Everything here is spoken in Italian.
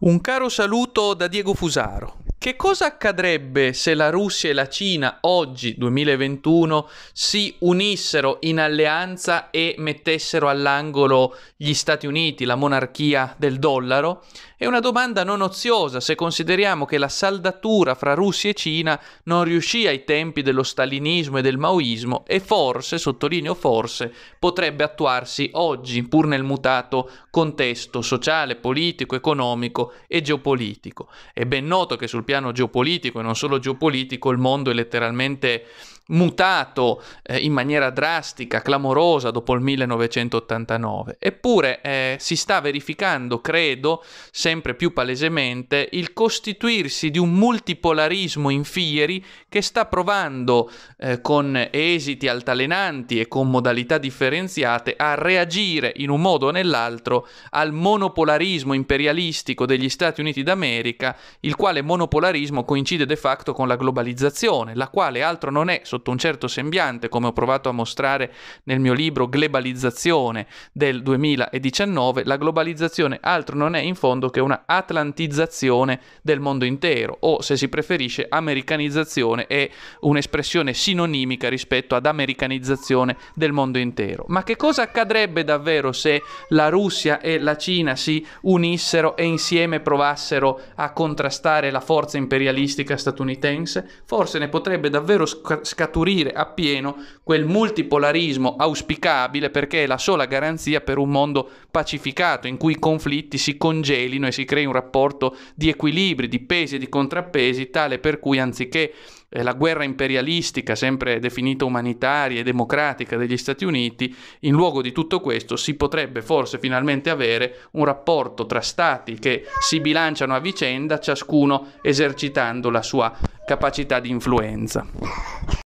Un caro saluto da Diego Fusaro. Che cosa accadrebbe se la Russia e la Cina oggi, 2021, si unissero in alleanza e mettessero all'angolo gli Stati Uniti, la monarchia del dollaro? È una domanda non oziosa se consideriamo che la saldatura fra Russia e Cina non riuscì ai tempi dello stalinismo e del maoismo e forse, sottolineo forse, potrebbe attuarsi oggi pur nel mutato contesto sociale, politico, economico e geopolitico. È ben noto che sul piano geopolitico e non solo geopolitico, il mondo è letteralmente mutato eh, in maniera drastica, clamorosa dopo il 1989. Eppure eh, si sta verificando, credo, sempre più palesemente il costituirsi di un multipolarismo in fieri che sta provando eh, con esiti altalenanti e con modalità differenziate a reagire in un modo o nell'altro al monopolarismo imperialistico degli Stati Uniti d'America, il quale monopolarismo coincide de facto con la globalizzazione, la quale altro non è sotto un certo sembiante, come ho provato a mostrare nel mio libro Globalizzazione del 2019, la globalizzazione altro non è in fondo che una atlantizzazione del mondo intero, o se si preferisce americanizzazione è un'espressione sinonimica rispetto ad americanizzazione del mondo intero. Ma che cosa accadrebbe davvero se la Russia e la Cina si unissero e insieme provassero a contrastare la forza imperialistica statunitense? Forse ne potrebbe davvero sc- scattare scaturire appieno quel multipolarismo auspicabile perché è la sola garanzia per un mondo pacificato in cui i conflitti si congelino e si crei un rapporto di equilibri, di pesi e di contrappesi tale per cui anziché eh, la guerra imperialistica, sempre definita umanitaria e democratica degli Stati Uniti, in luogo di tutto questo si potrebbe forse finalmente avere un rapporto tra stati che si bilanciano a vicenda, ciascuno esercitando la sua capacità di influenza.